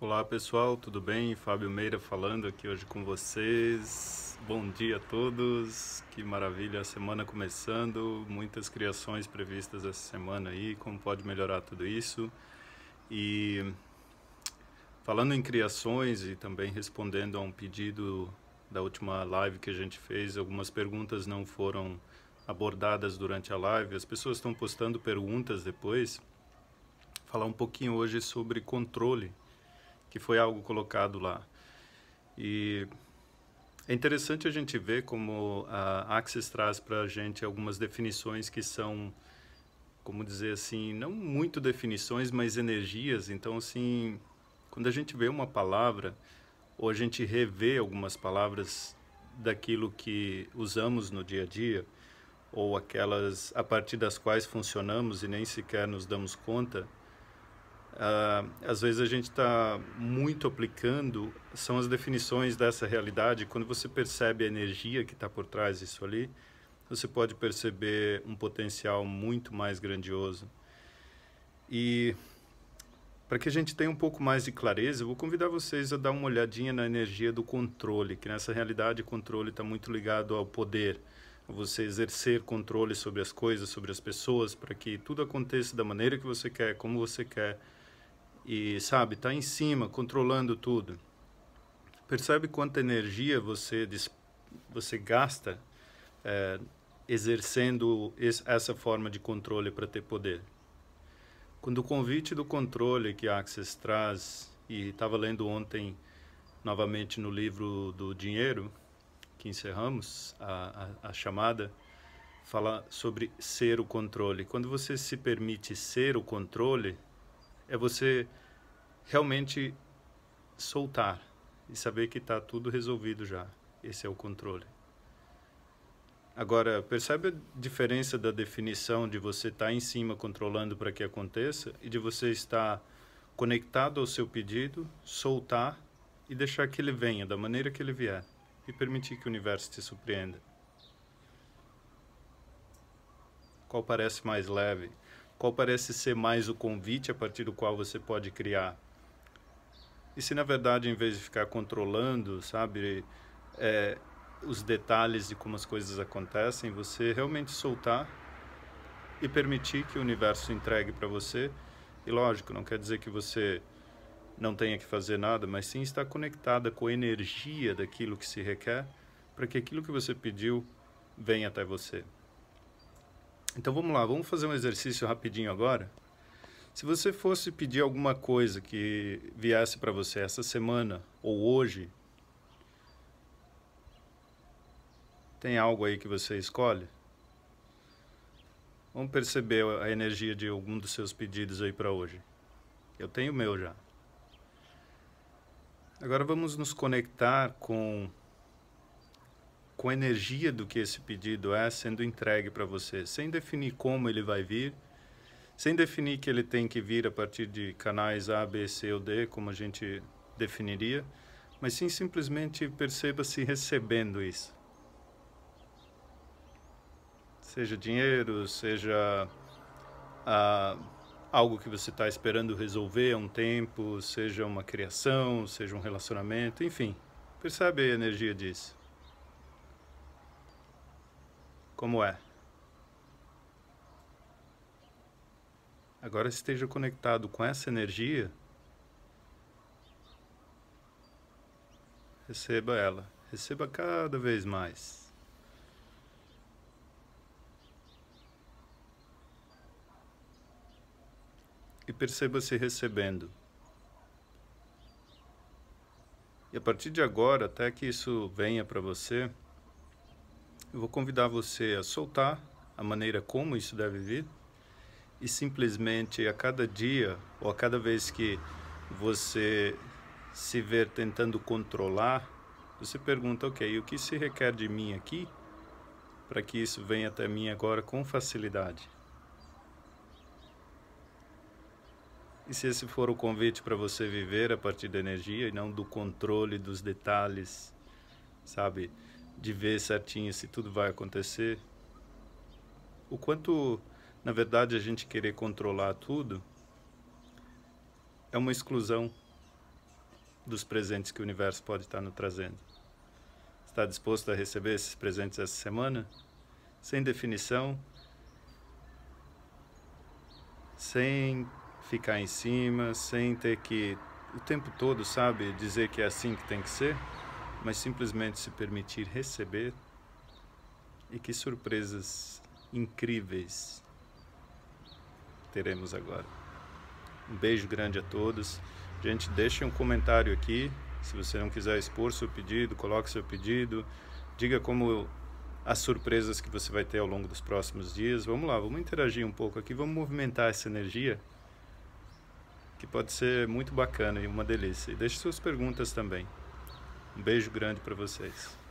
Olá pessoal, tudo bem? Fábio Meira falando aqui hoje com vocês. Bom dia a todos, que maravilha a semana começando, muitas criações previstas essa semana aí, como pode melhorar tudo isso. E falando em criações e também respondendo a um pedido da última live que a gente fez, algumas perguntas não foram abordadas durante a live, as pessoas estão postando perguntas depois. Falar um pouquinho hoje sobre controle que foi algo colocado lá. E é interessante a gente ver como a Axis traz para a gente algumas definições que são, como dizer assim, não muito definições, mas energias. Então, assim, quando a gente vê uma palavra, ou a gente revê algumas palavras daquilo que usamos no dia a dia, ou aquelas a partir das quais funcionamos e nem sequer nos damos conta, Uh, às vezes a gente está muito aplicando, são as definições dessa realidade. Quando você percebe a energia que está por trás disso ali, você pode perceber um potencial muito mais grandioso. E para que a gente tenha um pouco mais de clareza, eu vou convidar vocês a dar uma olhadinha na energia do controle, que nessa realidade o controle está muito ligado ao poder, a você exercer controle sobre as coisas, sobre as pessoas, para que tudo aconteça da maneira que você quer, como você quer e sabe, está em cima, controlando tudo. Percebe quanta energia você, você gasta é, exercendo essa forma de controle para ter poder. Quando o convite do controle que a Access traz, e estava lendo ontem novamente no livro do Dinheiro, que encerramos a, a, a chamada, fala sobre ser o controle. Quando você se permite ser o controle, é você realmente soltar e saber que está tudo resolvido já. Esse é o controle. Agora, percebe a diferença da definição de você estar tá em cima controlando para que aconteça e de você estar conectado ao seu pedido, soltar e deixar que ele venha da maneira que ele vier e permitir que o universo te surpreenda. Qual parece mais leve? Qual parece ser mais o convite a partir do qual você pode criar? E se na verdade, em vez de ficar controlando, sabe, é, os detalhes de como as coisas acontecem, você realmente soltar e permitir que o universo entregue para você. E lógico, não quer dizer que você não tenha que fazer nada, mas sim estar conectada com a energia daquilo que se requer para que aquilo que você pediu venha até você. Então vamos lá, vamos fazer um exercício rapidinho agora. Se você fosse pedir alguma coisa que viesse para você essa semana ou hoje, tem algo aí que você escolhe? Vamos perceber a energia de algum dos seus pedidos aí para hoje. Eu tenho o meu já. Agora vamos nos conectar com com a energia do que esse pedido é sendo entregue para você, sem definir como ele vai vir, sem definir que ele tem que vir a partir de canais A, B, C ou D, como a gente definiria, mas sim simplesmente perceba-se recebendo isso. Seja dinheiro, seja ah, algo que você está esperando resolver há um tempo, seja uma criação, seja um relacionamento, enfim, percebe a energia disso. Como é? Agora esteja conectado com essa energia. Receba ela. Receba cada vez mais. e perceba-se recebendo. E a partir de agora, até que isso venha para você, eu vou convidar você a soltar a maneira como isso deve vir e simplesmente a cada dia ou a cada vez que você se ver tentando controlar, você pergunta, ok, o que se requer de mim aqui para que isso venha até mim agora com facilidade? E se esse for o convite para você viver a partir da energia e não do controle dos detalhes, sabe? de ver certinho se tudo vai acontecer. O quanto, na verdade, a gente querer controlar tudo é uma exclusão dos presentes que o universo pode estar nos trazendo. Está disposto a receber esses presentes essa semana? Sem definição, sem ficar em cima, sem ter que o tempo todo, sabe, dizer que é assim que tem que ser? mas simplesmente se permitir receber. E que surpresas incríveis teremos agora. Um beijo grande a todos. Gente, deixe um comentário aqui. Se você não quiser expor seu pedido, coloque seu pedido. Diga como as surpresas que você vai ter ao longo dos próximos dias. Vamos lá, vamos interagir um pouco aqui, vamos movimentar essa energia que pode ser muito bacana e uma delícia. E deixe suas perguntas também. Um beijo grande para vocês.